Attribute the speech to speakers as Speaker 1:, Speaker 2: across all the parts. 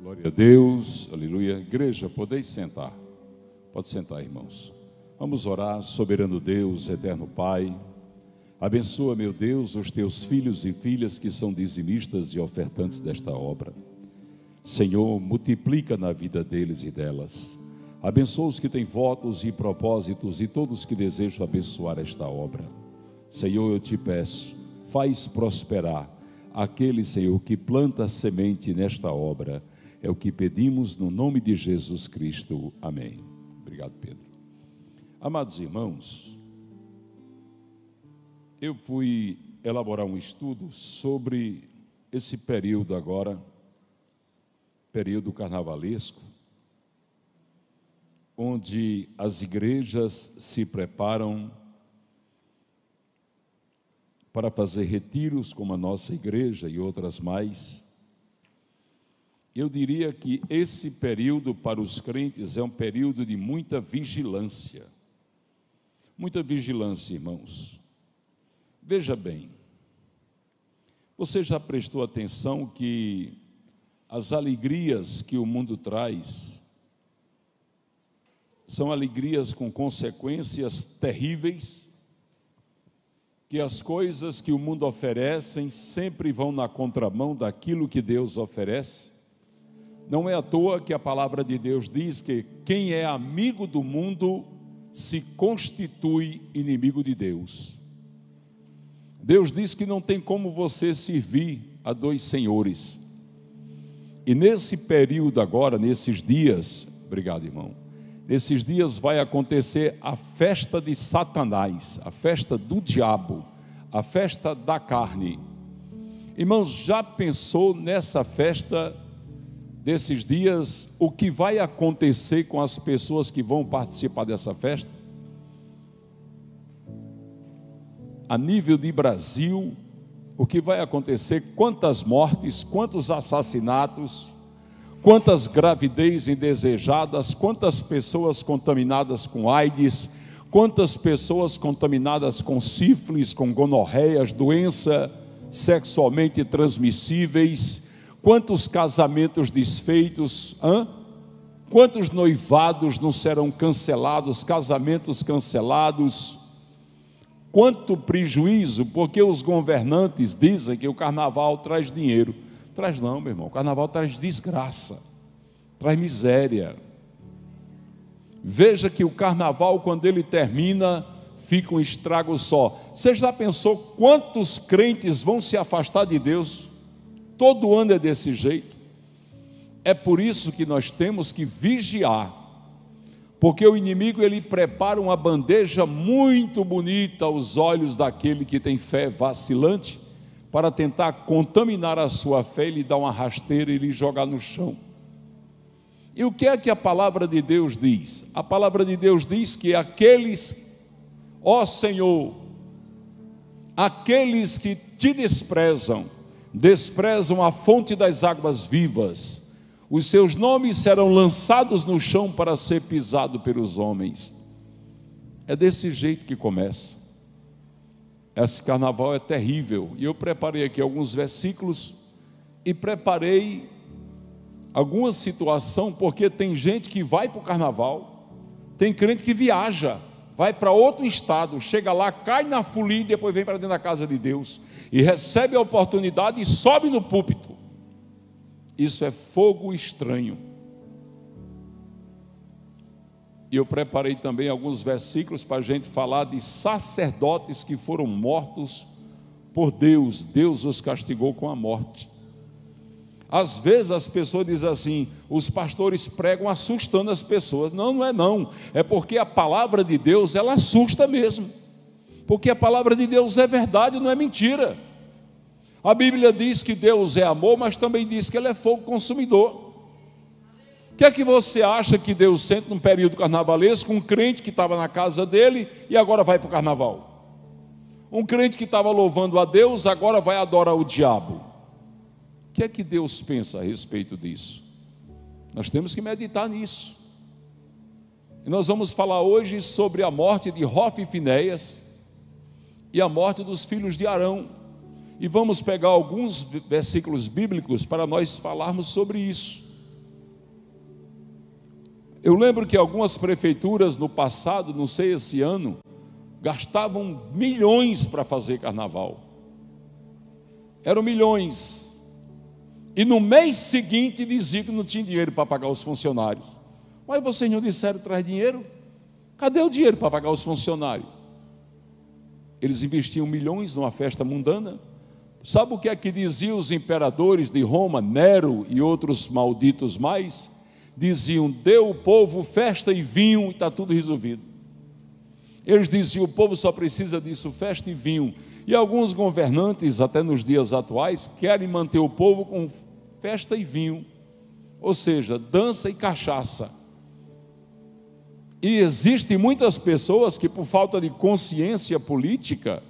Speaker 1: Glória a Deus, aleluia. Igreja, podeis sentar. Pode sentar, irmãos. Vamos orar, soberano Deus, eterno Pai. Abençoa, meu Deus, os teus filhos e filhas que são dizimistas e ofertantes desta obra. Senhor, multiplica na vida deles e delas. Abençoa os que têm votos e propósitos e todos que desejam abençoar esta obra. Senhor, eu te peço, faz prosperar aquele, Senhor, que planta semente nesta obra é o que pedimos no nome de Jesus Cristo. Amém. Obrigado, Pedro. Amados irmãos, eu fui elaborar um estudo sobre esse período agora, período carnavalesco, onde as igrejas se preparam para fazer retiros como a nossa igreja e outras mais, eu diria que esse período para os crentes é um período de muita vigilância. Muita vigilância, irmãos. Veja bem, você já prestou atenção que as alegrias que o mundo traz são alegrias com consequências terríveis, que as coisas que o mundo oferece sempre vão na contramão daquilo que Deus oferece? Não é à toa que a palavra de Deus diz que quem é amigo do mundo se constitui inimigo de Deus. Deus diz que não tem como você servir a dois senhores. E nesse período agora, nesses dias, obrigado irmão, nesses dias vai acontecer a festa de Satanás, a festa do diabo, a festa da carne. Irmãos, já pensou nessa festa desses dias o que vai acontecer com as pessoas que vão participar dessa festa? A nível de Brasil, o que vai acontecer? Quantas mortes, quantos assassinatos, quantas gravidez indesejadas, quantas pessoas contaminadas com AIDS, quantas pessoas contaminadas com sífilis, com gonorreias, doença sexualmente transmissíveis Quantos casamentos desfeitos, hã? Quantos noivados não serão cancelados, casamentos cancelados? Quanto prejuízo, porque os governantes dizem que o carnaval traz dinheiro. Traz não, meu irmão, o carnaval traz desgraça, traz miséria. Veja que o carnaval, quando ele termina, fica um estrago só. Você já pensou quantos crentes vão se afastar de Deus? Todo ano é desse jeito. É por isso que nós temos que vigiar, porque o inimigo ele prepara uma bandeja muito bonita aos olhos daquele que tem fé vacilante, para tentar contaminar a sua fé e lhe dar uma rasteira e lhe jogar no chão. E o que é que a palavra de Deus diz? A palavra de Deus diz que aqueles, ó Senhor, aqueles que te desprezam, desprezam a fonte das águas vivas. Os seus nomes serão lançados no chão para ser pisado pelos homens. É desse jeito que começa. Esse carnaval é terrível. E eu preparei aqui alguns versículos e preparei alguma situação, porque tem gente que vai para o carnaval, tem crente que viaja, vai para outro estado, chega lá, cai na folia e depois vem para dentro da casa de Deus e recebe a oportunidade e sobe no púlpito. Isso é fogo estranho. E eu preparei também alguns versículos para a gente falar de sacerdotes que foram mortos por Deus. Deus os castigou com a morte. Às vezes as pessoas dizem assim: os pastores pregam assustando as pessoas. Não, não é não. É porque a palavra de Deus ela assusta mesmo porque a palavra de Deus é verdade, não é mentira. A Bíblia diz que Deus é amor, mas também diz que Ele é fogo consumidor. O que é que você acha que Deus sente num período carnavalesco? Um crente que estava na casa dele e agora vai para o carnaval. Um crente que estava louvando a Deus agora vai adorar o diabo. O que é que Deus pensa a respeito disso? Nós temos que meditar nisso. E nós vamos falar hoje sobre a morte de Rof e Finéias e a morte dos filhos de Arão. E vamos pegar alguns versículos bíblicos para nós falarmos sobre isso. Eu lembro que algumas prefeituras no passado, não sei esse ano, gastavam milhões para fazer carnaval. Eram milhões. E no mês seguinte diziam que não tinha dinheiro para pagar os funcionários. Mas vocês não disseram traz dinheiro? Cadê o dinheiro para pagar os funcionários? Eles investiam milhões numa festa mundana. Sabe o que é que diziam os imperadores de Roma, Nero e outros malditos mais? Diziam: dê o povo festa e vinho e está tudo resolvido. Eles diziam: o povo só precisa disso, festa e vinho. E alguns governantes, até nos dias atuais, querem manter o povo com festa e vinho, ou seja, dança e cachaça. E existem muitas pessoas que, por falta de consciência política,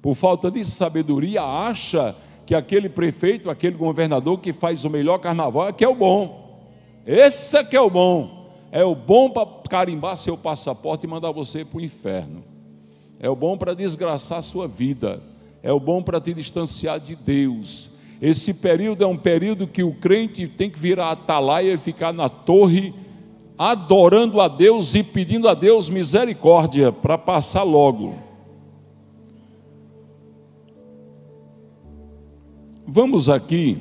Speaker 1: por falta de sabedoria, acha que aquele prefeito, aquele governador que faz o melhor carnaval é que é o bom. Esse é que é o bom. É o bom para carimbar seu passaporte e mandar você para o inferno. É o bom para desgraçar sua vida. É o bom para te distanciar de Deus. Esse período é um período que o crente tem que virar a atalaia e ficar na torre adorando a Deus e pedindo a Deus misericórdia para passar logo. Vamos aqui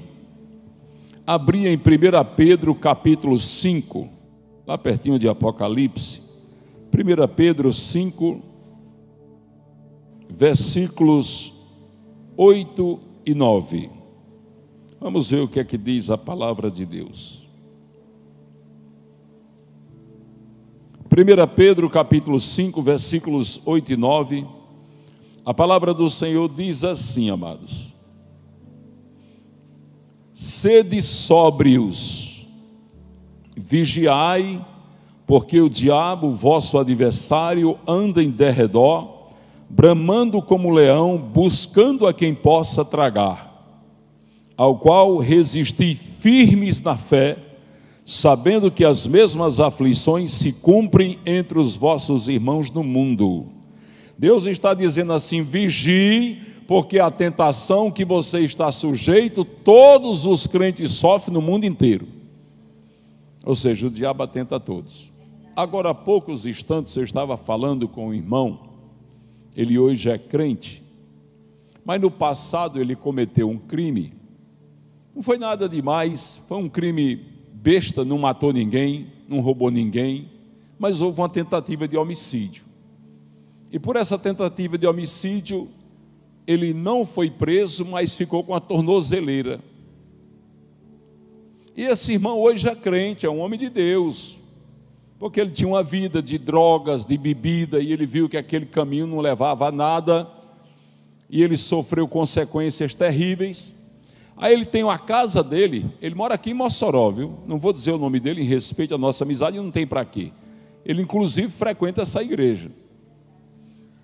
Speaker 1: abrir em 1 Pedro capítulo 5, lá pertinho de Apocalipse. 1 Pedro 5, versículos 8 e 9. Vamos ver o que é que diz a palavra de Deus. 1 Pedro capítulo 5, versículos 8 e 9, a palavra do Senhor diz assim, amados: Sede sóbrios, vigiai, porque o diabo, vosso adversário, anda em derredor, bramando como leão, buscando a quem possa tragar, ao qual resisti firmes na fé, sabendo que as mesmas aflições se cumprem entre os vossos irmãos no mundo. Deus está dizendo assim: vigie, porque a tentação que você está sujeito, todos os crentes sofrem no mundo inteiro. Ou seja, o diabo atenta a todos. Agora há poucos instantes eu estava falando com um irmão, ele hoje é crente, mas no passado ele cometeu um crime. Não foi nada demais, foi um crime besta não matou ninguém, não roubou ninguém, mas houve uma tentativa de homicídio. E por essa tentativa de homicídio, ele não foi preso, mas ficou com a tornozeleira. E esse irmão hoje é crente, é um homem de Deus, porque ele tinha uma vida de drogas, de bebida, e ele viu que aquele caminho não levava a nada, e ele sofreu consequências terríveis. Aí ele tem uma casa dele, ele mora aqui em Mossoró, viu? Não vou dizer o nome dele em respeito à nossa amizade, não tem para quê. Ele inclusive frequenta essa igreja.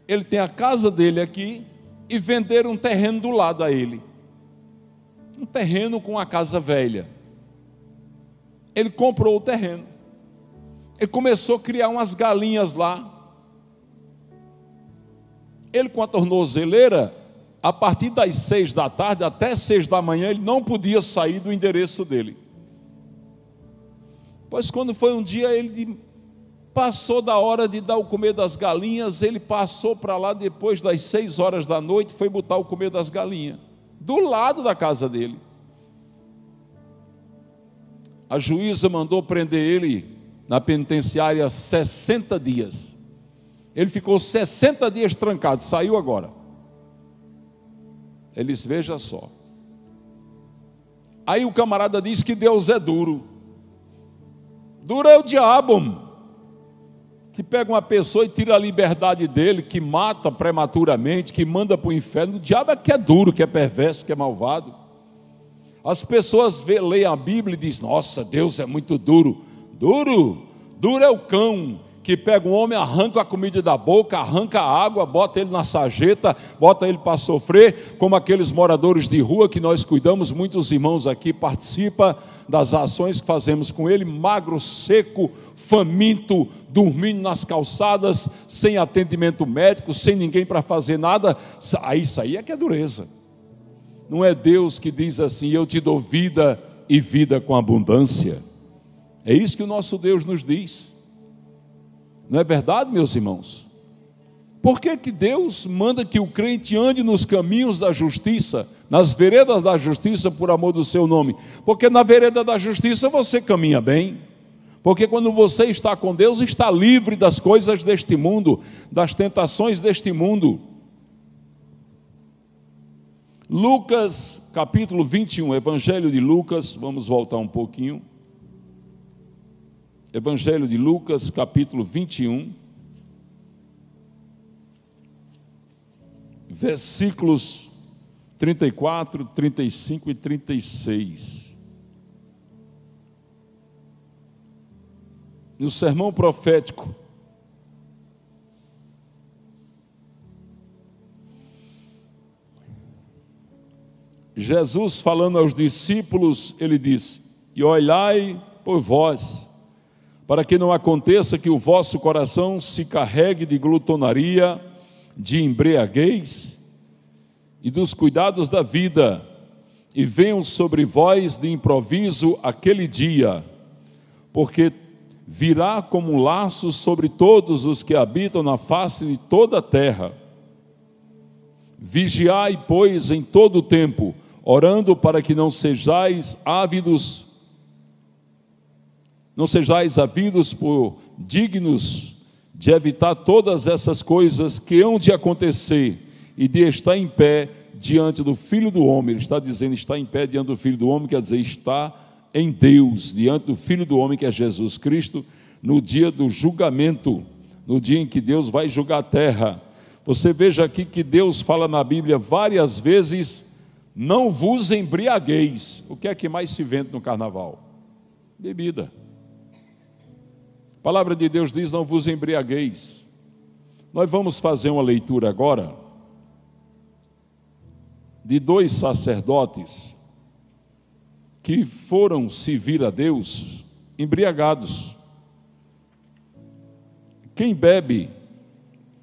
Speaker 1: Ele tem a casa dele aqui e venderam um terreno do lado a ele. Um terreno com uma casa velha. Ele comprou o terreno. Ele começou a criar umas galinhas lá. Ele com a tornozeleira, a partir das seis da tarde até seis da manhã, ele não podia sair do endereço dele. Pois quando foi um dia, ele passou da hora de dar o comer das galinhas, ele passou para lá depois das seis horas da noite, foi botar o comer das galinhas, do lado da casa dele. A juíza mandou prender ele na penitenciária 60 dias. Ele ficou 60 dias trancado, saiu agora. Eles veja só. Aí o camarada diz que Deus é duro. Duro é o diabo que pega uma pessoa e tira a liberdade dele, que mata prematuramente, que manda para o inferno. O diabo é que é duro, que é perverso, que é malvado. As pessoas vê, leem a Bíblia e dizem: Nossa, Deus é muito duro. Duro, duro é o cão, que pega um homem, arranca a comida da boca, arranca a água, bota ele na sarjeta, bota ele para sofrer, como aqueles moradores de rua que nós cuidamos, muitos irmãos aqui participa das ações que fazemos com ele, magro, seco, faminto, dormindo nas calçadas, sem atendimento médico, sem ninguém para fazer nada, aí ah, isso aí é que é dureza. Não é Deus que diz assim: "Eu te dou vida e vida com abundância". É isso que o nosso Deus nos diz. Não é verdade, meus irmãos? Por que, que Deus manda que o crente ande nos caminhos da justiça, nas veredas da justiça, por amor do seu nome? Porque na vereda da justiça você caminha bem. Porque quando você está com Deus, está livre das coisas deste mundo, das tentações deste mundo. Lucas, capítulo 21, Evangelho de Lucas, vamos voltar um pouquinho. Evangelho de Lucas, capítulo 21, versículos 34, 35 e 36. No sermão profético, Jesus falando aos discípulos, ele disse: E olhai por vós para que não aconteça que o vosso coração se carregue de glutonaria, de embriaguez e dos cuidados da vida, e venham sobre vós de improviso aquele dia, porque virá como um laço sobre todos os que habitam na face de toda a terra. Vigiai, pois, em todo o tempo, orando para que não sejais ávidos não sejais havidos por dignos de evitar todas essas coisas que hão de acontecer e de estar em pé diante do Filho do Homem. Ele está dizendo está em pé diante do Filho do Homem, quer dizer, está em Deus, diante do Filho do Homem, que é Jesus Cristo, no dia do julgamento, no dia em que Deus vai julgar a terra. Você veja aqui que Deus fala na Bíblia várias vezes: não vos embriagueis. O que é que mais se vende no carnaval? Bebida. A palavra de Deus diz: não vos embriagueis. Nós vamos fazer uma leitura agora de dois sacerdotes que foram servir a Deus embriagados. Quem bebe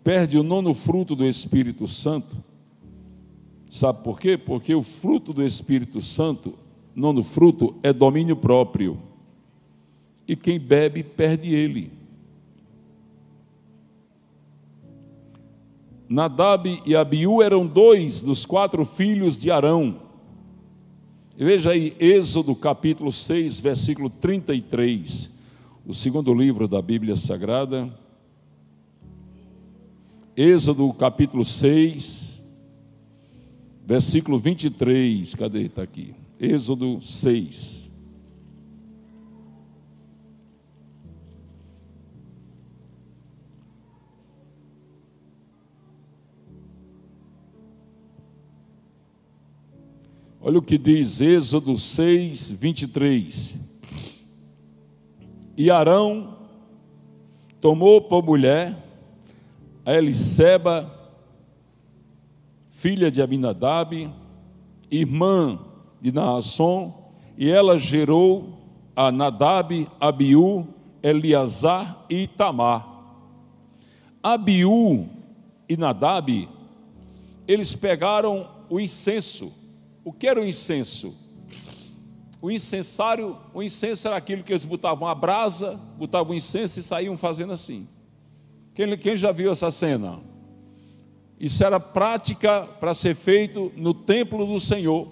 Speaker 1: perde o nono fruto do Espírito Santo. Sabe por quê? Porque o fruto do Espírito Santo, nono fruto, é domínio próprio e quem bebe perde ele. Nadab e Abiú eram dois dos quatro filhos de Arão. Veja aí, Êxodo capítulo 6, versículo 33, o segundo livro da Bíblia Sagrada. Êxodo capítulo 6, versículo 23, cadê? Está aqui. Êxodo 6. Olha o que diz Êxodo 6, 23. E Arão tomou por mulher a Eliseba, filha de Abinadab, irmã de Naasson, e ela gerou a Nadab, Abiú, Eliazar e Itamar. Abiú e Nadab, eles pegaram o incenso o que era o incenso? O incensário, o incenso era aquilo que eles botavam a brasa, botavam incenso e saíam fazendo assim. Quem, quem já viu essa cena? Isso era prática para ser feito no templo do Senhor.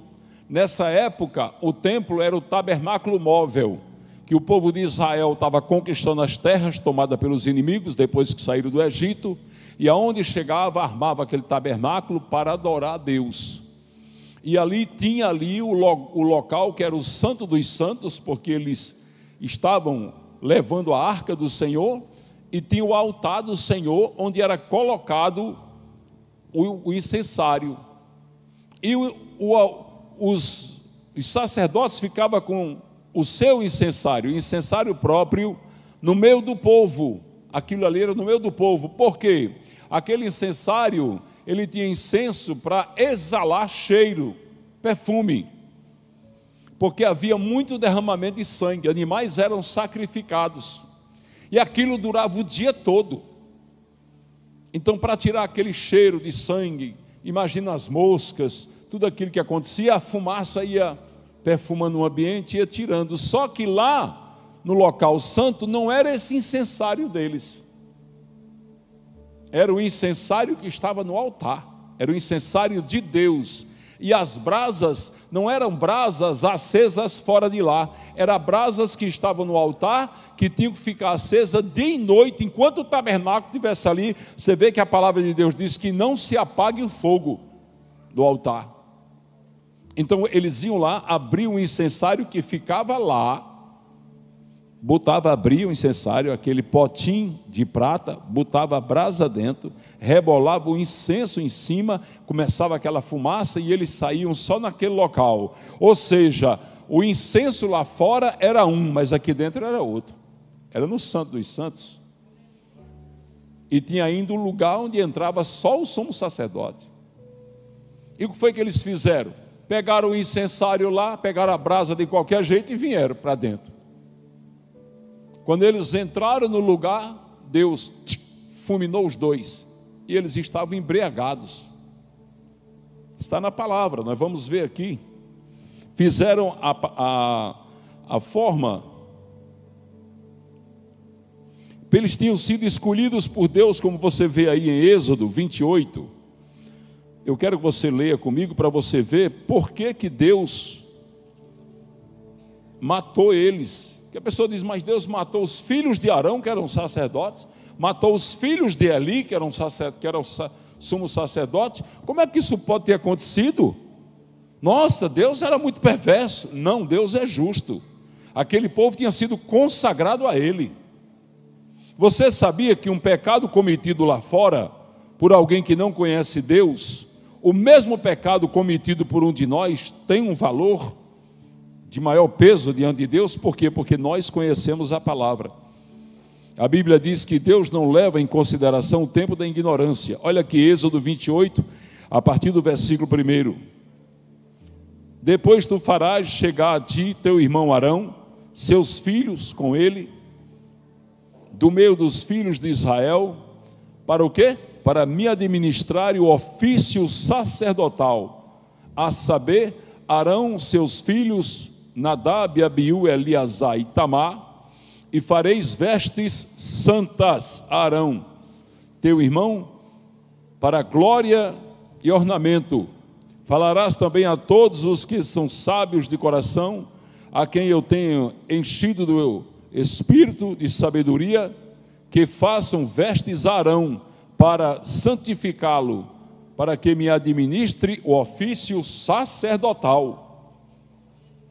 Speaker 1: Nessa época, o templo era o tabernáculo móvel, que o povo de Israel estava conquistando as terras tomadas pelos inimigos depois que saíram do Egito, e aonde chegava, armava aquele tabernáculo para adorar a Deus e ali tinha ali o, lo, o local que era o Santo dos Santos, porque eles estavam levando a arca do Senhor, e tinha o altar do Senhor, onde era colocado o, o incensário. E o, o, os, os sacerdotes ficavam com o seu incensário, o incensário próprio, no meio do povo. Aquilo ali era no meio do povo. Por quê? Aquele incensário ele tinha incenso para exalar cheiro, perfume, porque havia muito derramamento de sangue, animais eram sacrificados, e aquilo durava o dia todo. Então, para tirar aquele cheiro de sangue, imagina as moscas, tudo aquilo que acontecia, a fumaça ia perfumando o ambiente, ia tirando. Só que lá, no local santo, não era esse incensário deles era o incensário que estava no altar, era o incensário de Deus. E as brasas não eram brasas acesas fora de lá, eram brasas que estavam no altar, que tinham que ficar acesa dia e noite, enquanto o tabernáculo estivesse ali. Você vê que a palavra de Deus diz que não se apague o fogo do altar. Então eles iam lá, abriam o incensário que ficava lá, botava, abria o incensário, aquele potim de prata, botava a brasa dentro, rebolava o incenso em cima, começava aquela fumaça e eles saíam só naquele local. Ou seja, o incenso lá fora era um, mas aqui dentro era outro. Era no Santo dos Santos. E tinha ainda um lugar onde entrava só o sumo sacerdote. E o que foi que eles fizeram? Pegaram o incensário lá, pegaram a brasa de qualquer jeito e vieram para dentro. Quando eles entraram no lugar, Deus fulminou os dois e eles estavam embriagados. Está na palavra, nós vamos ver aqui. Fizeram a, a, a forma. Eles tinham sido escolhidos por Deus, como você vê aí em Êxodo 28. Eu quero que você leia comigo para você ver por que, que Deus matou eles que a pessoa diz, mas Deus matou os filhos de Arão, que eram sacerdotes, matou os filhos de Eli, que eram, sacer, que eram sumos sacerdotes. Como é que isso pode ter acontecido? Nossa, Deus era muito perverso. Não, Deus é justo. Aquele povo tinha sido consagrado a Ele. Você sabia que um pecado cometido lá fora, por alguém que não conhece Deus, o mesmo pecado cometido por um de nós tem um valor? de maior peso diante de Deus, por quê? Porque nós conhecemos a palavra. A Bíblia diz que Deus não leva em consideração o tempo da ignorância. Olha aqui, Êxodo 28, a partir do versículo 1. Depois tu farás chegar a ti teu irmão Arão, seus filhos com ele, do meio dos filhos de Israel, para o quê? Para me administrar o ofício sacerdotal, a saber, Arão, seus filhos, Nadab, Abiú, Eliasá e Tamar, e fareis vestes santas a Arão, teu irmão, para glória e ornamento. Falarás também a todos os que são sábios de coração, a quem eu tenho enchido do meu espírito de sabedoria, que façam vestes a Arão para santificá-lo, para que me administre o ofício sacerdotal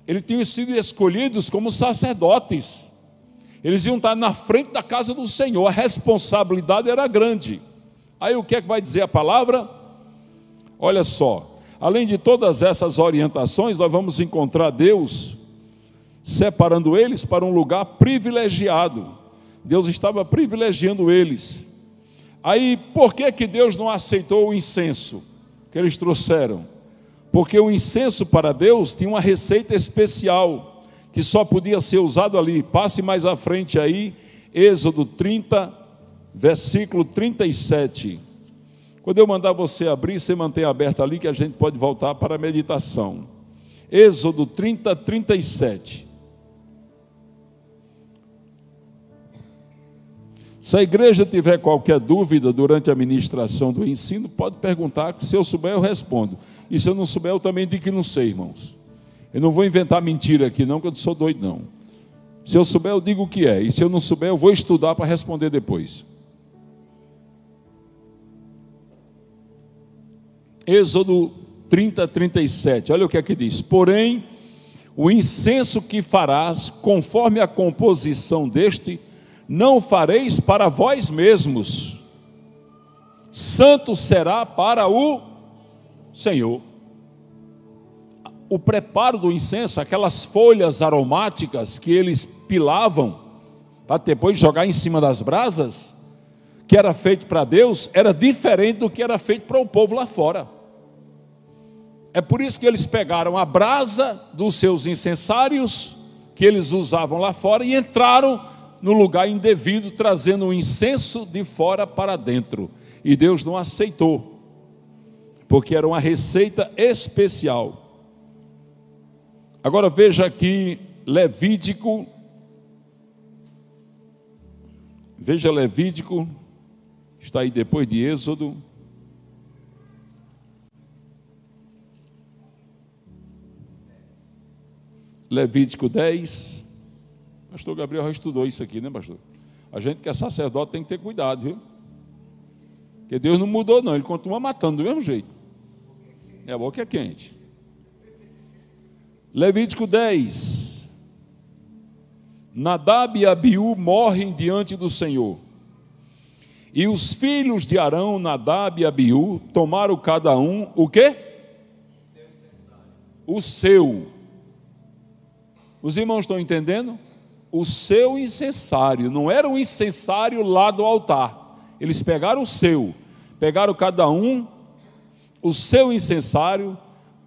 Speaker 1: eles tinham sido escolhidos como sacerdotes. Eles iam estar na frente da casa do Senhor, a responsabilidade era grande. Aí o que é que vai dizer a palavra? Olha só, além de todas essas orientações, nós vamos encontrar Deus separando eles para um lugar privilegiado. Deus estava privilegiando eles. Aí, por que que Deus não aceitou o incenso que eles trouxeram? porque o incenso para Deus tinha uma receita especial, que só podia ser usado ali. Passe mais à frente aí, Êxodo 30, versículo 37. Quando eu mandar você abrir, você mantém aberto ali, que a gente pode voltar para a meditação. Êxodo 30, 37. Se a igreja tiver qualquer dúvida durante a ministração do ensino, pode perguntar, que se eu souber eu respondo. E se eu não souber, eu também digo que não sei, irmãos. Eu não vou inventar mentira aqui, não, que eu não sou doido, não. Se eu souber, eu digo o que é. E se eu não souber, eu vou estudar para responder depois. Êxodo 30, 37. Olha o que é que diz. Porém, o incenso que farás, conforme a composição deste, não fareis para vós mesmos. Santo será para o Senhor. O preparo do incenso, aquelas folhas aromáticas que eles pilavam para depois jogar em cima das brasas, que era feito para Deus, era diferente do que era feito para o povo lá fora. É por isso que eles pegaram a brasa dos seus incensários, que eles usavam lá fora, e entraram no lugar indevido, trazendo o incenso de fora para dentro. E Deus não aceitou porque era uma receita especial. Agora veja aqui Levítico, veja Levítico, está aí depois de Êxodo. Levítico 10. Pastor Gabriel já estudou isso aqui, né, pastor? A gente que é sacerdote tem que ter cuidado, viu? Porque Deus não mudou, não, ele continua matando do mesmo jeito. É bom boca é quente. Levítico 10. Nadab e Abiú morrem diante do Senhor. E os filhos de Arão, Nadab e Abiú, tomaram cada um o quê? O seu. Os irmãos estão entendendo? O seu incensário. Não era o incensário lá do altar. Eles pegaram o seu. Pegaram cada um o seu incensário,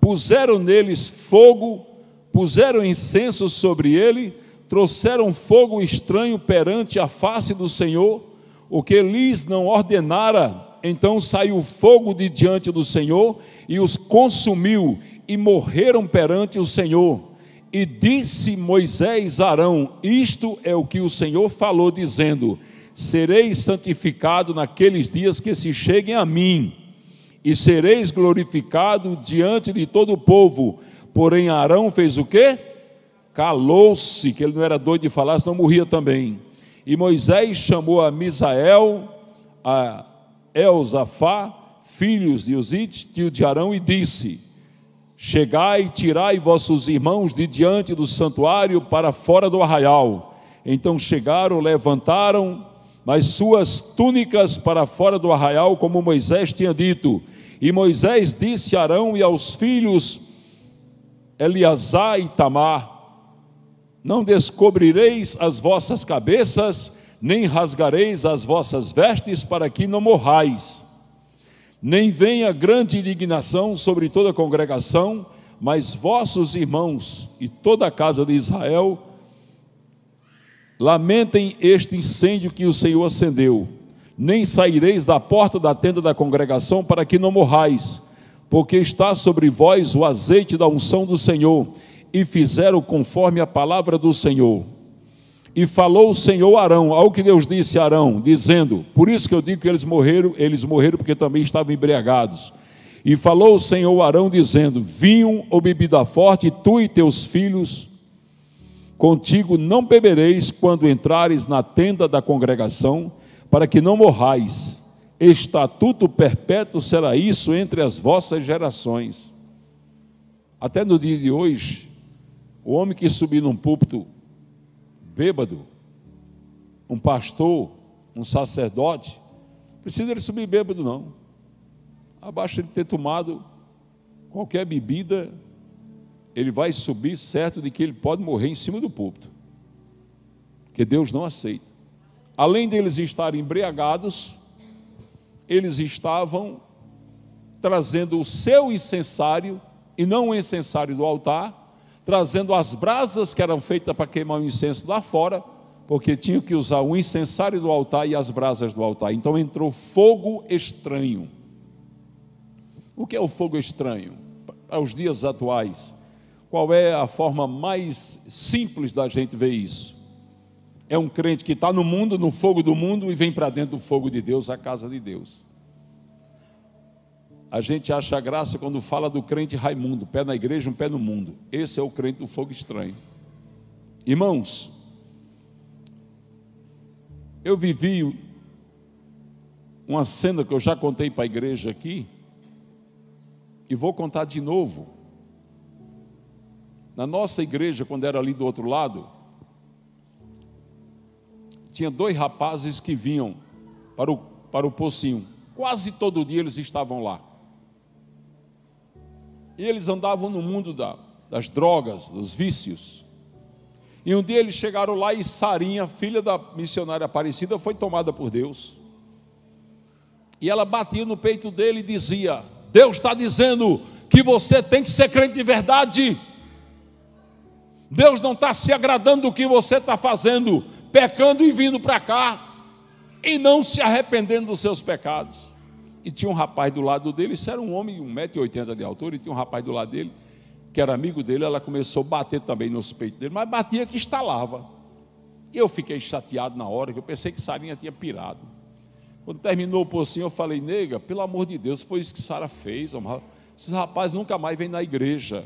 Speaker 1: puseram neles fogo, puseram incenso sobre ele, trouxeram fogo estranho perante a face do Senhor, o que lhes não ordenara. Então saiu fogo de diante do Senhor e os consumiu, e morreram perante o Senhor. E disse Moisés a Arão: Isto é o que o Senhor falou, dizendo: Serei santificado naqueles dias que se cheguem a mim e sereis glorificado diante de todo o povo. Porém, Arão fez o quê? Calou-se, que ele não era doido de falar, senão morria também. E Moisés chamou a Misael, a Elzafá, filhos de Uzite, tio de Arão, e disse: Chegai e tirai vossos irmãos de diante do santuário para fora do arraial. Então chegaram, levantaram mas suas túnicas para fora do arraial, como Moisés tinha dito. E Moisés disse a Arão e aos filhos Eleazar e Tamar: Não descobrireis as vossas cabeças, nem rasgareis as vossas vestes, para que não morrais. Nem venha grande indignação sobre toda a congregação, mas vossos irmãos e toda a casa de Israel Lamentem este incêndio que o Senhor acendeu. Nem saireis da porta da tenda da congregação para que não morrais, porque está sobre vós o azeite da unção do Senhor, e fizeram conforme a palavra do Senhor. E falou o Senhor a Arão, ao que Deus disse a Arão, dizendo: Por isso que eu digo que eles morreram, eles morreram porque também estavam embriagados. E falou o Senhor a Arão, dizendo: Vinho ou bebida forte, tu e teus filhos Contigo não bebereis quando entrares na tenda da congregação, para que não morrais. Estatuto perpétuo será isso entre as vossas gerações. Até no dia de hoje, o homem que subir num púlpito bêbado, um pastor, um sacerdote, precisa ele subir bêbado, não. Abaixo ele ter tomado qualquer bebida ele vai subir certo de que ele pode morrer em cima do púlpito, que Deus não aceita. Além deles estarem embriagados, eles estavam trazendo o seu incensário, e não o incensário do altar, trazendo as brasas que eram feitas para queimar o incenso lá fora, porque tinham que usar o incensário do altar e as brasas do altar. Então entrou fogo estranho. O que é o fogo estranho? Aos dias atuais, qual é a forma mais simples da gente ver isso? É um crente que está no mundo, no fogo do mundo, e vem para dentro do fogo de Deus, a casa de Deus. A gente acha graça quando fala do crente Raimundo, pé na igreja, um pé no mundo. Esse é o crente do fogo estranho. Irmãos, eu vivi uma cena que eu já contei para a igreja aqui, e vou contar de novo. Na nossa igreja, quando era ali do outro lado, tinha dois rapazes que vinham para o, para o pocinho. Quase todo dia eles estavam lá. E eles andavam no mundo da, das drogas, dos vícios. E um dia eles chegaram lá e Sarinha, filha da missionária Aparecida, foi tomada por Deus. E ela batia no peito dele e dizia: Deus está dizendo que você tem que ser crente de verdade. Deus não está se agradando do que você está fazendo, pecando e vindo para cá, e não se arrependendo dos seus pecados. E tinha um rapaz do lado dele, isso era um homem, 1,80m de altura, e tinha um rapaz do lado dele, que era amigo dele, ela começou a bater também nos peitos dele, mas batia que estalava. E eu fiquei chateado na hora, que eu pensei que Sarinha tinha pirado. Quando terminou o pocinho, eu falei, nega, pelo amor de Deus, foi isso que Sara fez. Esses rapazes nunca mais vêm na igreja.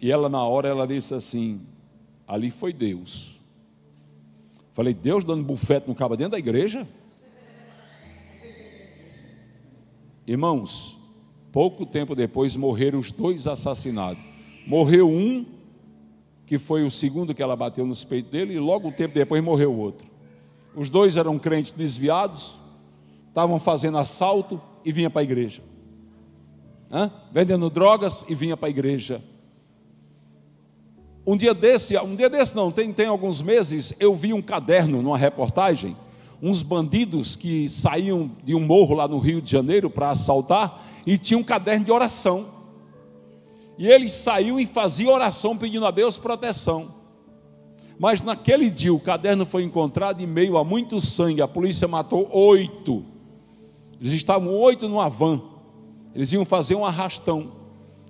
Speaker 1: E ela, na hora, ela disse assim: ali foi Deus. Falei, Deus dando bufete no cabo dentro da igreja? Irmãos, pouco tempo depois morreram os dois assassinados. Morreu um, que foi o segundo que ela bateu nos peitos dele, e logo um tempo depois morreu o outro. Os dois eram crentes desviados, estavam fazendo assalto e vinha para a igreja. Hã? Vendendo drogas e vinha para a igreja um dia desse, um dia desse não, tem, tem alguns meses, eu vi um caderno numa reportagem, uns bandidos que saíam de um morro lá no Rio de Janeiro para assaltar e tinha um caderno de oração. E eles saiu e faziam oração pedindo a Deus proteção. Mas naquele dia o caderno foi encontrado em meio a muito sangue. A polícia matou oito. Eles estavam oito no van. Eles iam fazer um arrastão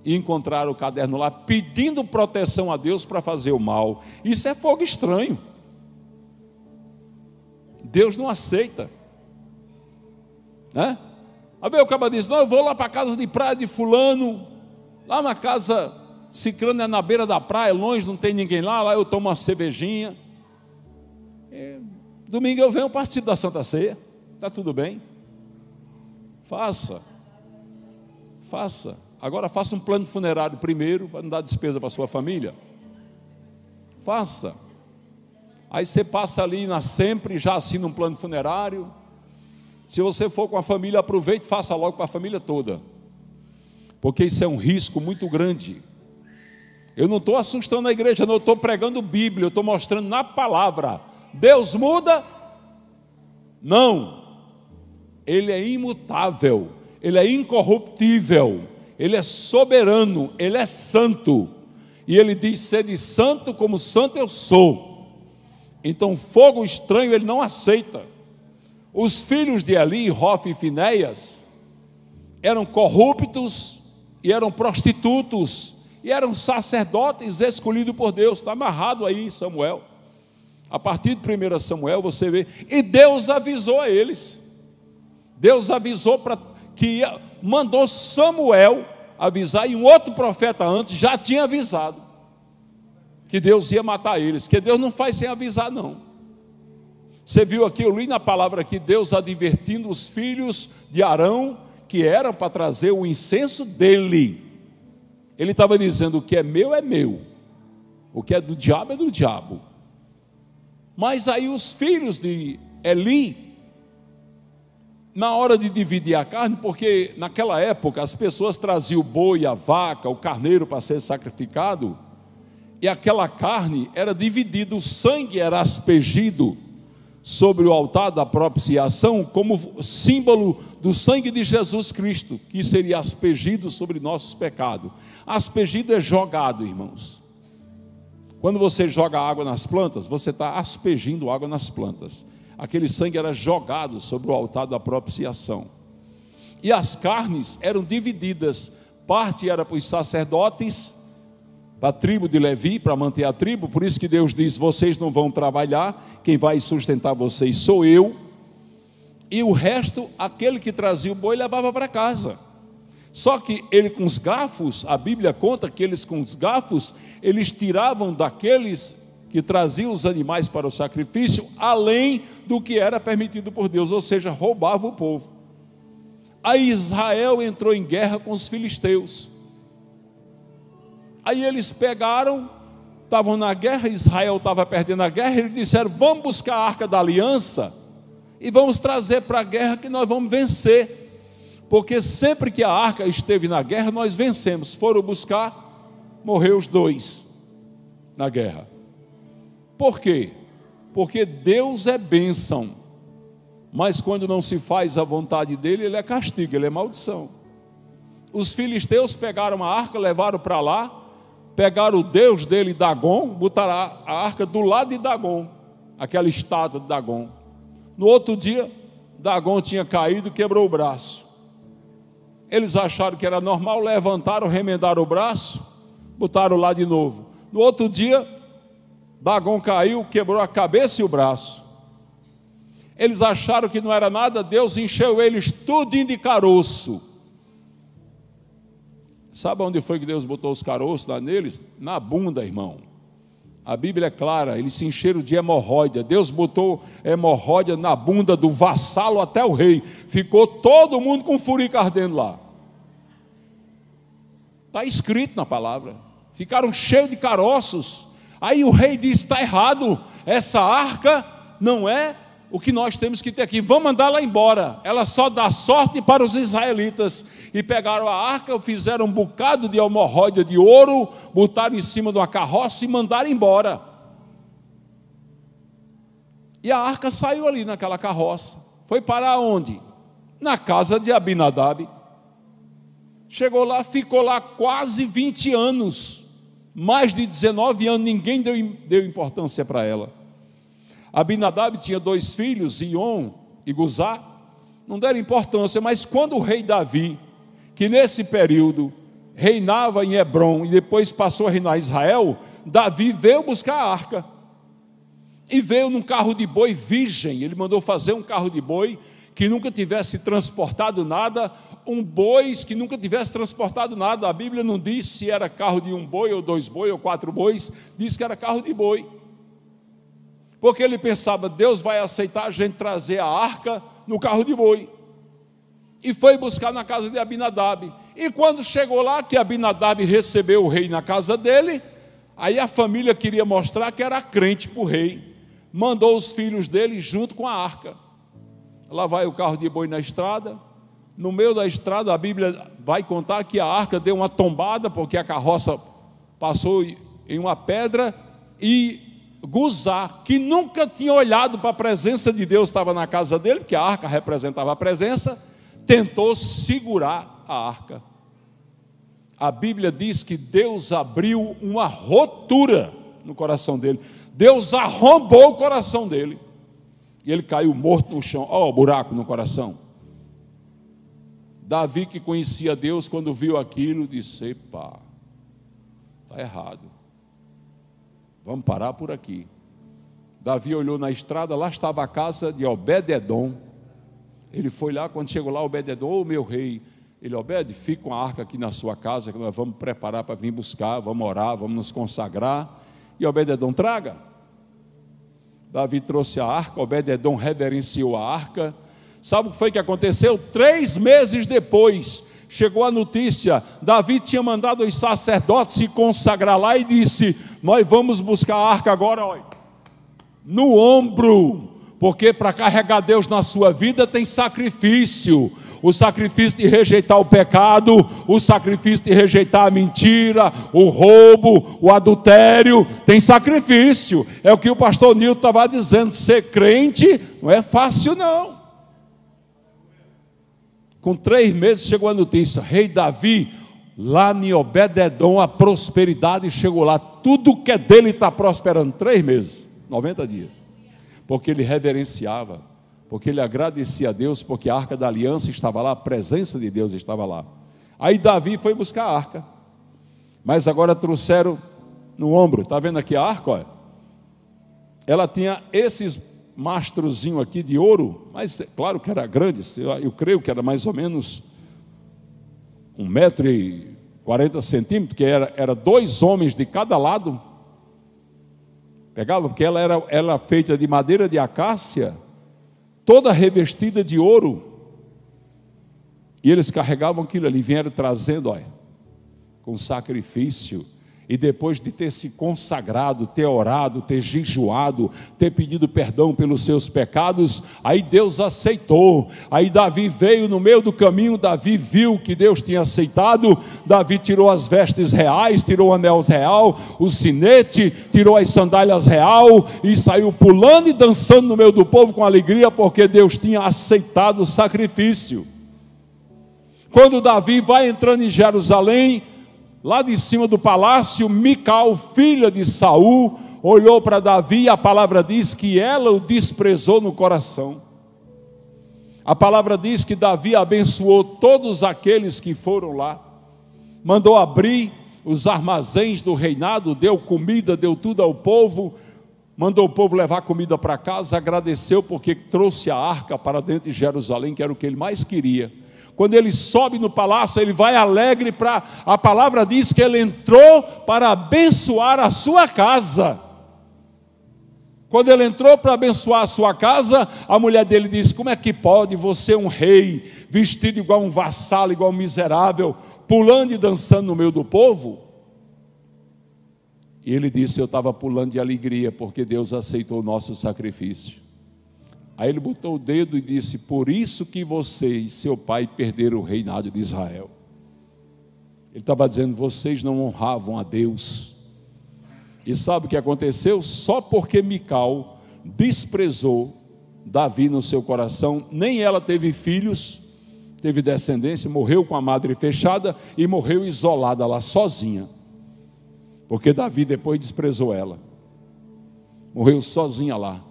Speaker 1: e encontraram o caderno lá pedindo proteção a Deus para fazer o mal. Isso é fogo estranho. Deus não aceita. Né? Aí o caba diz: Não, eu vou lá para a casa de praia de Fulano, lá na casa Cicrano é na beira da praia, longe, não tem ninguém lá, lá eu tomo uma cervejinha. domingo eu venho, partido da Santa Ceia, está tudo bem. Faça, faça. Agora faça um plano funerário primeiro para não dar despesa para sua família. Faça. Aí você passa ali na sempre, já assina um plano funerário. Se você for com a família, aproveite e faça logo para a família toda. Porque isso é um risco muito grande. Eu não estou assustando a igreja, não, eu estou pregando Bíblia, eu estou mostrando na palavra. Deus muda? Não. Ele é imutável, ele é incorruptível. Ele é soberano, ele é santo. E ele diz: sede santo como santo eu sou. Então, fogo estranho ele não aceita. Os filhos de Eli, Rof e Finéias, eram corruptos e eram prostitutos e eram sacerdotes escolhidos por Deus. Está amarrado aí, Samuel. A partir de 1 Samuel você vê. E Deus avisou a eles. Deus avisou para que ia, mandou Samuel avisar, e um outro profeta antes já tinha avisado que Deus ia matar eles, que Deus não faz sem avisar, não. Você viu aqui, eu li na palavra aqui, Deus advertindo os filhos de Arão que eram para trazer o incenso dele. Ele estava dizendo: o que é meu é meu, o que é do diabo é do diabo. Mas aí os filhos de Eli na hora de dividir a carne, porque naquela época as pessoas traziam o boi, a vaca, o carneiro para ser sacrificado, e aquela carne era dividida, o sangue era aspergido sobre o altar da propiciação como símbolo do sangue de Jesus Cristo, que seria aspergido sobre nossos pecados. Aspergido é jogado, irmãos. Quando você joga água nas plantas, você está aspergindo água nas plantas aquele sangue era jogado sobre o altar da propiciação. E as carnes eram divididas, parte era para os sacerdotes, para a tribo de Levi, para manter a tribo, por isso que Deus diz: vocês não vão trabalhar, quem vai sustentar vocês sou eu. E o resto, aquele que trazia o boi levava para casa. Só que ele com os garfos, a Bíblia conta que eles com os garfos, eles tiravam daqueles que trazia os animais para o sacrifício, além do que era permitido por Deus, ou seja, roubava o povo. Aí Israel entrou em guerra com os filisteus. Aí eles pegaram, estavam na guerra, Israel estava perdendo a guerra, eles disseram: vamos buscar a arca da aliança e vamos trazer para a guerra que nós vamos vencer. Porque sempre que a arca esteve na guerra, nós vencemos. Foram buscar, morreu os dois na guerra. Por quê? Porque Deus é bênção, mas quando não se faz a vontade dele, ele é castigo, ele é maldição. Os filisteus pegaram a arca, levaram para lá, pegaram o deus dele, Dagon, botaram a arca do lado de Dagon, aquela estátua de Dagon. No outro dia, Dagon tinha caído e quebrou o braço. Eles acharam que era normal, levantaram, remendaram o braço, botaram lá de novo. No outro dia, Dagon caiu, quebrou a cabeça e o braço. Eles acharam que não era nada, Deus encheu eles tudo de caroço. Sabe onde foi que Deus botou os caroços lá neles? Na bunda, irmão. A Bíblia é clara, eles se encheram de hemorroida. Deus botou hemorroida na bunda do vassalo até o rei. Ficou todo mundo com furico ardendo lá. Está escrito na palavra. Ficaram cheios de caroços. Aí o rei diz: está errado, essa arca não é o que nós temos que ter aqui, vamos mandá-la embora. Ela só dá sorte para os israelitas. E pegaram a arca, fizeram um bocado de almorróide de ouro, botaram em cima de uma carroça e mandaram embora. E a arca saiu ali naquela carroça. Foi para onde? Na casa de Abinadab. Chegou lá, ficou lá quase 20 anos mais de 19 anos, ninguém deu, deu importância para ela. Abinadab tinha dois filhos, Ion e Guzá, não deram importância, mas quando o rei Davi, que nesse período reinava em Hebron e depois passou a reinar em Israel, Davi veio buscar a arca. E veio num carro de boi virgem, ele mandou fazer um carro de boi que nunca tivesse transportado nada, um boi que nunca tivesse transportado nada. A Bíblia não diz se era carro de um boi, ou dois boi, ou quatro bois, diz que era carro de boi. Porque ele pensava, Deus vai aceitar a gente trazer a arca no carro de boi. E foi buscar na casa de Abinadab. E quando chegou lá, que Abinadab recebeu o rei na casa dele, aí a família queria mostrar que era crente para o rei. Mandou os filhos dele junto com a arca. Lá vai o carro de boi na estrada. No meio da estrada, a Bíblia vai contar que a arca deu uma tombada, porque a carroça passou em uma pedra e Guzá, que nunca tinha olhado para a presença de Deus, estava na casa dele, porque a arca representava a presença, tentou segurar a arca. A Bíblia diz que Deus abriu uma rotura no coração dele, Deus arrombou o coração dele. E ele caiu morto no chão. Ó, oh, buraco no coração. Davi, que conhecia Deus, quando viu aquilo, disse: Epa, está errado. Vamos parar por aqui. Davi olhou na estrada, lá estava a casa de Obededom. Ele foi lá, quando chegou lá, Obededom, ô oh, meu rei, ele, Obed, fica com a arca aqui na sua casa, que nós vamos preparar para vir buscar, vamos orar, vamos nos consagrar. E Obededom, traga. Davi trouxe a arca, Obededon reverenciou a arca. Sabe o que foi que aconteceu? Três meses depois, chegou a notícia: Davi tinha mandado os sacerdotes se consagrar lá e disse: Nós vamos buscar a arca agora, olha, no ombro, porque para carregar Deus na sua vida tem sacrifício o sacrifício de rejeitar o pecado, o sacrifício de rejeitar a mentira, o roubo, o adultério, tem sacrifício. É o que o pastor Nilton estava dizendo, ser crente não é fácil não. Com três meses chegou a notícia, rei Davi, lá em Obededom a prosperidade chegou lá, tudo que é dele está prosperando, três meses, 90 dias, porque ele reverenciava porque ele agradecia a Deus, porque a arca da aliança estava lá, a presença de Deus estava lá. Aí Davi foi buscar a arca, mas agora trouxeram no ombro, está vendo aqui a arca? Olha? Ela tinha esses mastrozinho aqui de ouro, mas claro que era grande, eu creio que era mais ou menos um metro e quarenta centímetros, que era, era dois homens de cada lado, pegava, porque ela era, ela era feita de madeira de acácia, toda revestida de ouro. E eles carregavam aquilo ali, vieram trazendo, olha, com sacrifício e depois de ter se consagrado, ter orado, ter jejuado, ter pedido perdão pelos seus pecados, aí Deus aceitou. Aí Davi veio no meio do caminho, Davi viu que Deus tinha aceitado. Davi tirou as vestes reais, tirou o anel real, o sinete, tirou as sandálias real e saiu pulando e dançando no meio do povo com alegria, porque Deus tinha aceitado o sacrifício. Quando Davi vai entrando em Jerusalém, Lá de cima do palácio, Mical, filha de Saul, olhou para Davi e a palavra diz que ela o desprezou no coração. A palavra diz que Davi abençoou todos aqueles que foram lá, mandou abrir os armazéns do reinado, deu comida, deu tudo ao povo, mandou o povo levar comida para casa, agradeceu porque trouxe a arca para dentro de Jerusalém, que era o que ele mais queria. Quando ele sobe no palácio, ele vai alegre para. A palavra diz que ele entrou para abençoar a sua casa. Quando ele entrou para abençoar a sua casa, a mulher dele disse: Como é que pode você, um rei, vestido igual um vassalo, igual um miserável, pulando e dançando no meio do povo? E ele disse: Eu estava pulando de alegria, porque Deus aceitou o nosso sacrifício. Aí ele botou o dedo e disse: Por isso que você e seu pai perderam o reinado de Israel. Ele estava dizendo: Vocês não honravam a Deus. E sabe o que aconteceu? Só porque Mical desprezou Davi no seu coração, nem ela teve filhos, teve descendência, morreu com a madre fechada e morreu isolada lá sozinha. Porque Davi depois desprezou ela. Morreu sozinha lá.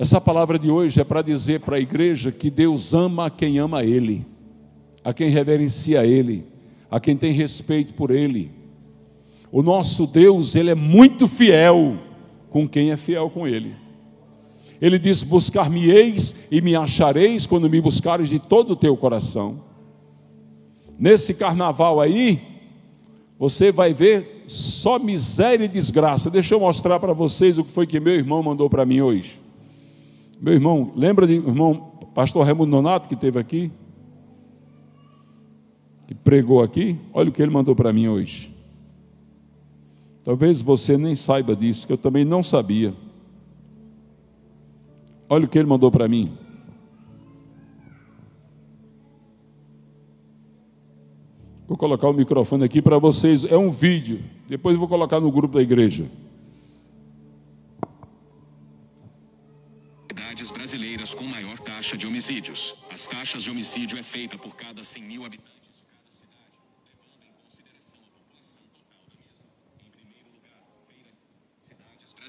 Speaker 1: Essa palavra de hoje é para dizer para a igreja que Deus ama a quem ama Ele, a quem reverencia Ele, a quem tem respeito por Ele. O nosso Deus, Ele é muito fiel com quem é fiel com Ele. Ele diz: Buscar-me-eis e me achareis quando me buscares de todo o teu coração. Nesse carnaval aí, você vai ver só miséria e desgraça. Deixa eu mostrar para vocês o que foi que meu irmão mandou para mim hoje. Meu irmão, lembra de irmão pastor Raimundo Nonato que teve aqui? Que pregou aqui? Olha o que ele mandou para mim hoje. Talvez você nem saiba disso, que eu também não sabia. Olha o que ele mandou para mim. Vou colocar o microfone aqui para vocês. É um vídeo. Depois eu vou colocar no grupo da igreja.
Speaker 2: taxa de homicídios. As taxas de homicídio é feita por cada 100 mil habitantes.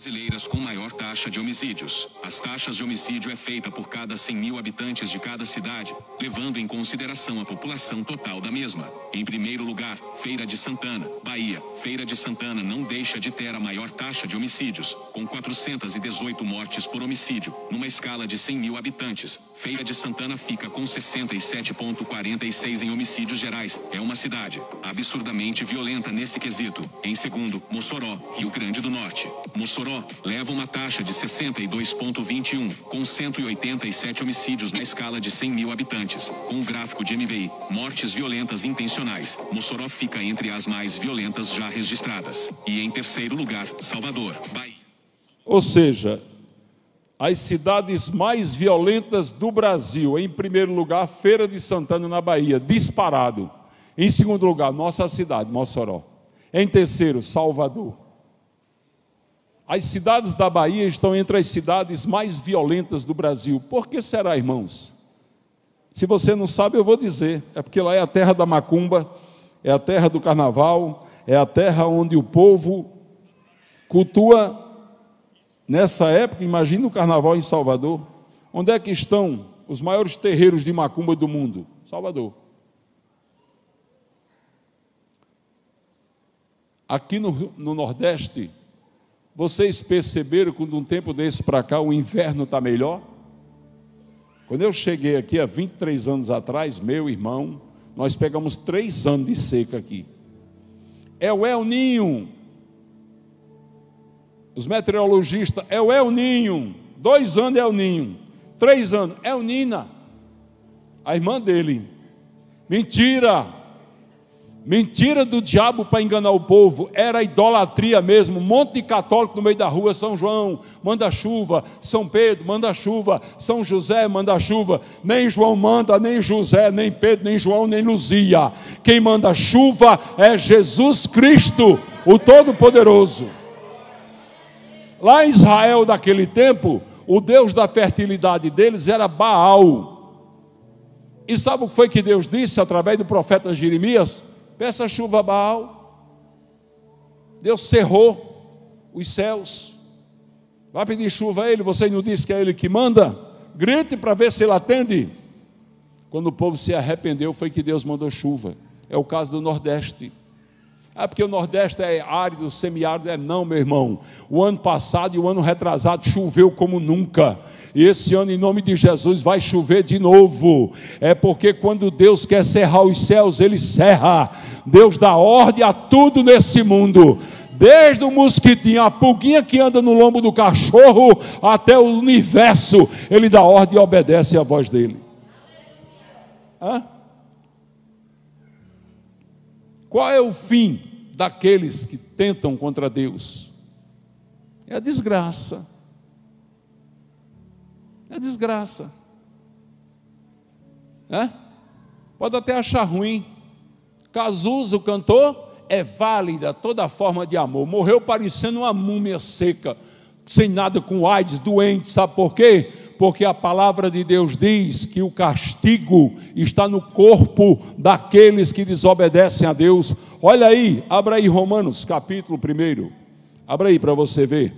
Speaker 2: brasileiras com maior taxa de homicídios. As taxas de homicídio é feita por cada 100 mil habitantes de cada cidade, levando em consideração a população total da mesma. Em primeiro lugar, Feira de Santana, Bahia. Feira de Santana não deixa de ter a maior taxa de homicídios, com 418 mortes por homicídio, numa escala de 100 mil habitantes. Feira de Santana fica com 67,46 em homicídios gerais. É uma cidade absurdamente violenta nesse quesito. Em segundo, Mossoró, Rio Grande do Norte. Mossoró leva uma taxa de 62,21, com 187 homicídios na escala de 100 mil habitantes, com o gráfico de MVI, mortes violentas intencionais. Mossoró fica entre as mais violentas já registradas. E em terceiro lugar, Salvador, Bahia.
Speaker 1: Ou seja, as cidades mais violentas do Brasil, em primeiro lugar, Feira de Santana, na Bahia, disparado. Em segundo lugar, nossa cidade, Mossoró. Em terceiro, Salvador. As cidades da Bahia estão entre as cidades mais violentas do Brasil. Por que será, irmãos? Se você não sabe, eu vou dizer. É porque lá é a terra da macumba, é a terra do carnaval, é a terra onde o povo cultua. Nessa época, imagina o carnaval em Salvador. Onde é que estão os maiores terreiros de macumba do mundo? Salvador. Aqui no, no Nordeste, vocês perceberam que de um tempo desse para cá o inverno está melhor? Quando eu cheguei aqui há 23 anos atrás, meu irmão, nós pegamos três anos de seca aqui. É o El Ninho. Os meteorologistas, é o El Ninho. Dois anos é o Ninho. Três anos, é o Nina. A irmã dele. Mentira! Mentira do diabo para enganar o povo, era idolatria mesmo. Um monte de católico no meio da rua, São João, manda chuva, São Pedro, manda chuva, São José, manda chuva. Nem João manda, nem José, nem Pedro, nem João, nem Luzia. Quem manda chuva é Jesus Cristo, o Todo-Poderoso. Lá em Israel daquele tempo, o Deus da fertilidade deles era Baal. E sabe o que foi que Deus disse através do profeta Jeremias? Peça chuva a Baal. Deus cerrou os céus. Vai pedir chuva a ele, você não disse que é ele que manda? Grite para ver se ele atende. Quando o povo se arrependeu, foi que Deus mandou chuva. É o caso do Nordeste. Ah, porque o Nordeste é árido, semiárido é não, meu irmão. O ano passado e o ano retrasado choveu como nunca. E esse ano, em nome de Jesus, vai chover de novo. É porque quando Deus quer cerrar os céus, Ele cerra. Deus dá ordem a tudo nesse mundo desde o mosquitinho, a pulguinha que anda no lombo do cachorro, até o universo, ele dá ordem e obedece à voz dele. Hã? Qual é o fim daqueles que tentam contra Deus. É a desgraça. É a desgraça. É? Pode até achar ruim. Cazuza, o cantor, é válida toda forma de amor. Morreu parecendo uma múmia seca, sem nada, com AIDS, doente, sabe por quê? porque a palavra de Deus diz que o castigo está no corpo daqueles que desobedecem a Deus. Olha aí, abra aí Romanos capítulo 1. Abra aí para você ver.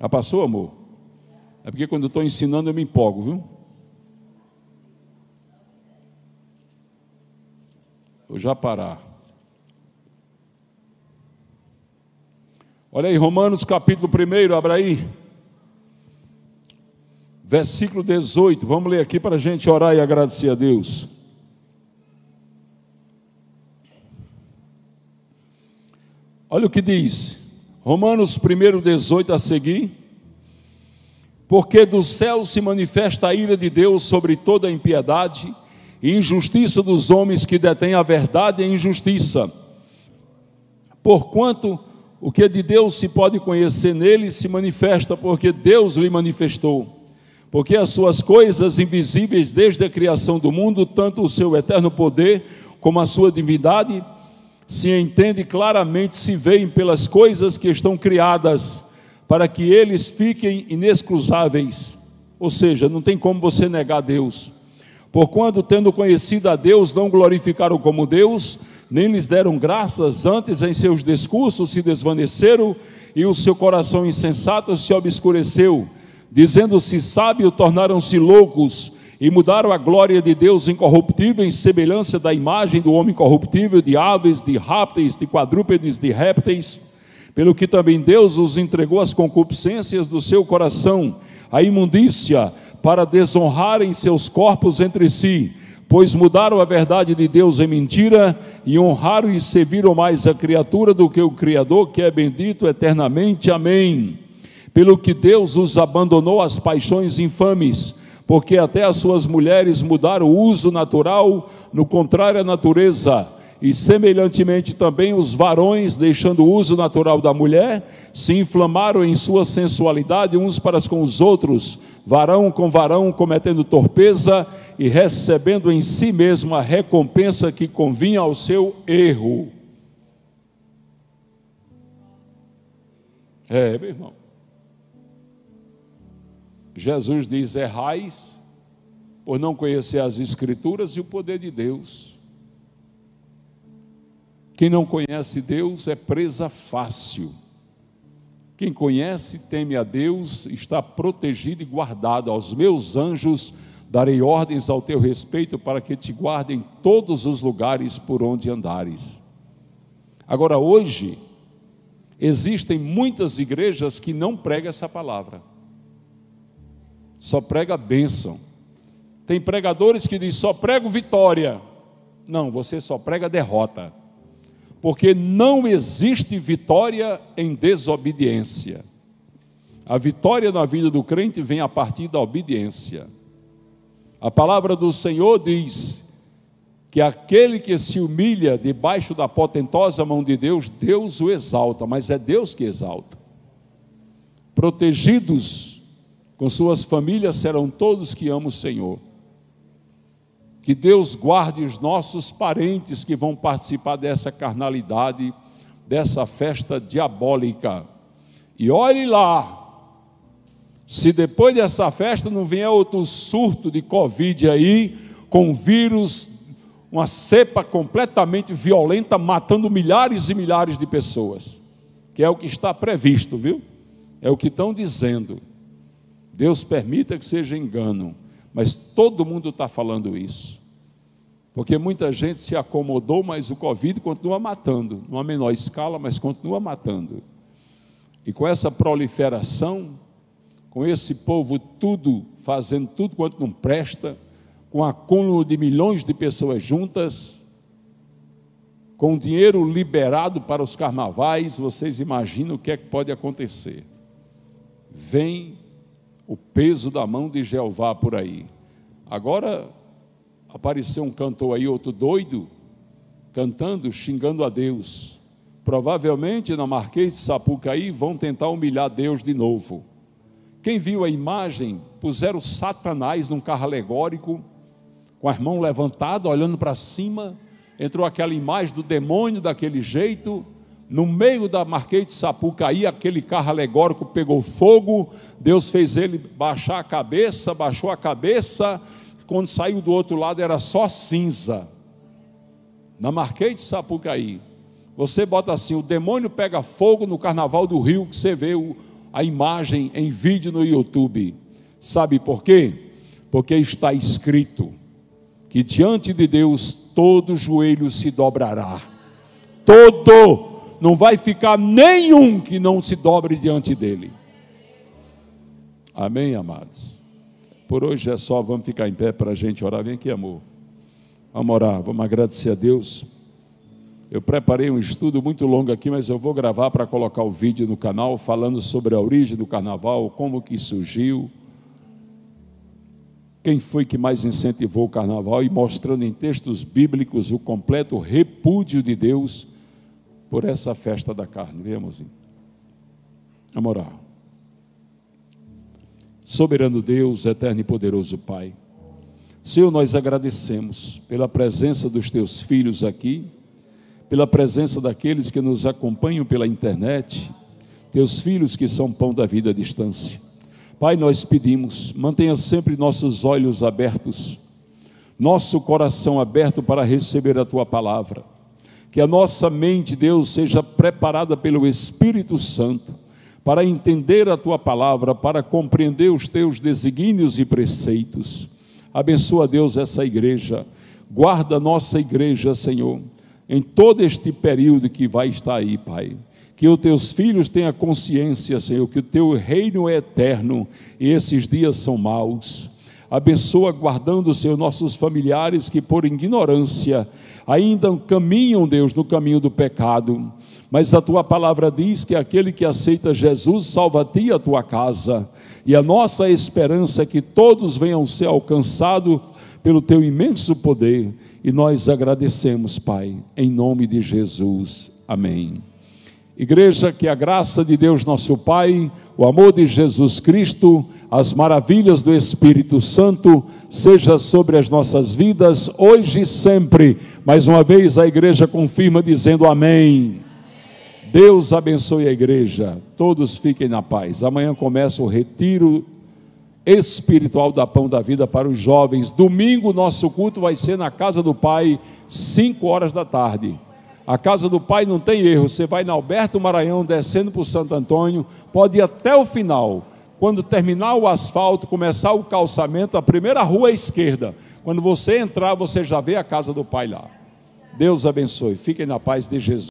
Speaker 1: Já ah, passou, amor? É porque quando eu estou ensinando eu me empolgo, viu? Vou já parar. Olha aí, Romanos capítulo 1, abra aí. Versículo 18, vamos ler aqui para a gente orar e agradecer a Deus. Olha o que diz, Romanos 1, 18 a seguir. Porque do céu se manifesta a ira de Deus sobre toda a impiedade e injustiça dos homens que detêm a verdade e a injustiça. Porquanto o que é de Deus se pode conhecer nele se manifesta, porque Deus lhe manifestou porque as suas coisas invisíveis desde a criação do mundo, tanto o seu eterno poder como a sua divindade, se entende claramente, se veem pelas coisas que estão criadas, para que eles fiquem inexcusáveis. Ou seja, não tem como você negar Deus. Porquanto, tendo conhecido a Deus, não glorificaram como Deus, nem lhes deram graças, antes em seus discursos se desvaneceram e o seu coração insensato se obscureceu. Dizendo-se sábio, tornaram-se loucos e mudaram a glória de Deus incorruptível em semelhança da imagem do homem corruptível, de aves, de répteis, de quadrúpedes, de répteis, pelo que também Deus os entregou às concupiscências do seu coração, à imundícia, para desonrarem seus corpos entre si, pois mudaram a verdade de Deus em mentira e honraram e serviram mais a criatura do que o Criador, que é bendito eternamente. Amém. Pelo que Deus os abandonou às paixões infames porque até as suas mulheres mudaram o uso natural, no contrário à natureza. E semelhantemente também os varões, deixando o uso natural da mulher, se inflamaram em sua sensualidade uns para com os outros, varão com varão, cometendo torpeza e recebendo em si mesmo a recompensa que convinha ao seu erro. É, meu irmão. Jesus diz: Errais, é por não conhecer as Escrituras e o poder de Deus. Quem não conhece Deus é presa fácil. Quem conhece, e teme a Deus, está protegido e guardado. Aos meus anjos darei ordens ao teu respeito para que te guardem em todos os lugares por onde andares. Agora, hoje, existem muitas igrejas que não pregam essa palavra só prega bênção. Tem pregadores que dizem só prego vitória. Não, você só prega derrota. Porque não existe vitória em desobediência. A vitória na vida do crente vem a partir da obediência. A palavra do Senhor diz que aquele que se humilha debaixo da potentosa mão de Deus, Deus o exalta, mas é Deus que exalta. Protegidos com suas famílias serão todos que amam o Senhor. Que Deus guarde os nossos parentes que vão participar dessa carnalidade, dessa festa diabólica. E olhe lá, se depois dessa festa não vier outro surto de Covid aí, com vírus, uma cepa completamente violenta, matando milhares e milhares de pessoas, que é o que está previsto, viu? É o que estão dizendo. Deus permita que seja engano, mas todo mundo está falando isso. Porque muita gente se acomodou, mas o Covid continua matando, numa menor escala, mas continua matando. E com essa proliferação, com esse povo tudo fazendo tudo quanto não presta, com acúmulo de milhões de pessoas juntas, com dinheiro liberado para os carnavais, vocês imaginam o que é que pode acontecer. Vem o peso da mão de Jeová por aí. Agora apareceu um cantor aí, outro doido, cantando, xingando a Deus. Provavelmente na Marquês de Sapucaí vão tentar humilhar Deus de novo. Quem viu a imagem, puseram Satanás num carro alegórico, com as mãos levantadas, olhando para cima, entrou aquela imagem do demônio daquele jeito, no meio da Marquês de Sapucaí, aquele carro alegórico pegou fogo, Deus fez ele baixar a cabeça, baixou a cabeça, quando saiu do outro lado era só cinza. Na Marquês de Sapucaí, você bota assim: o demônio pega fogo no Carnaval do Rio, que você vê a imagem em vídeo no YouTube. Sabe por quê? Porque está escrito que diante de Deus todo joelho se dobrará. Todo não vai ficar nenhum que não se dobre diante dele. Amém, amados? Por hoje é só, vamos ficar em pé para a gente orar. Vem aqui, amor. Vamos orar, vamos agradecer a Deus. Eu preparei um estudo muito longo aqui, mas eu vou gravar para colocar o vídeo no canal falando sobre a origem do carnaval, como que surgiu, quem foi que mais incentivou o carnaval e mostrando em textos bíblicos o completo repúdio de Deus por essa festa da carne. vemos. amorzinho. A moral. Soberano Deus, eterno e poderoso Pai, Senhor, nós agradecemos pela presença dos teus filhos aqui, pela presença daqueles que nos acompanham pela internet, teus filhos que são pão da vida à distância. Pai, nós pedimos, mantenha sempre nossos olhos abertos, nosso coração aberto para receber a tua palavra que a nossa mente, Deus, seja preparada pelo Espírito Santo para entender a tua palavra, para compreender os teus desígnios e preceitos. Abençoa, Deus, essa igreja. Guarda nossa igreja, Senhor, em todo este período que vai estar aí, Pai. Que os teus filhos tenham consciência, Senhor, que o teu reino é eterno e esses dias são maus. Abençoa, guardando, Senhor, nossos familiares que por ignorância ainda caminham, Deus, no caminho do pecado, mas a tua palavra diz que aquele que aceita Jesus salva a ti e a tua casa, e a nossa esperança é que todos venham ser alcançados pelo teu imenso poder, e nós agradecemos, Pai, em nome de Jesus. Amém. Igreja, que a graça de Deus, nosso Pai, o amor de Jesus Cristo, as maravilhas do Espírito Santo, seja sobre as nossas vidas, hoje e sempre. Mais uma vez a igreja confirma dizendo amém. amém. Deus abençoe a igreja, todos fiquem na paz. Amanhã começa o retiro espiritual da Pão da Vida para os jovens. Domingo, nosso culto vai ser na casa do Pai, 5 horas da tarde. A casa do Pai não tem erro. Você vai na Alberto Maranhão, descendo por Santo Antônio, pode ir até o final. Quando terminar o asfalto, começar o calçamento, a primeira rua à é esquerda. Quando você entrar, você já vê a casa do Pai lá. Deus abençoe. Fiquem na paz de Jesus.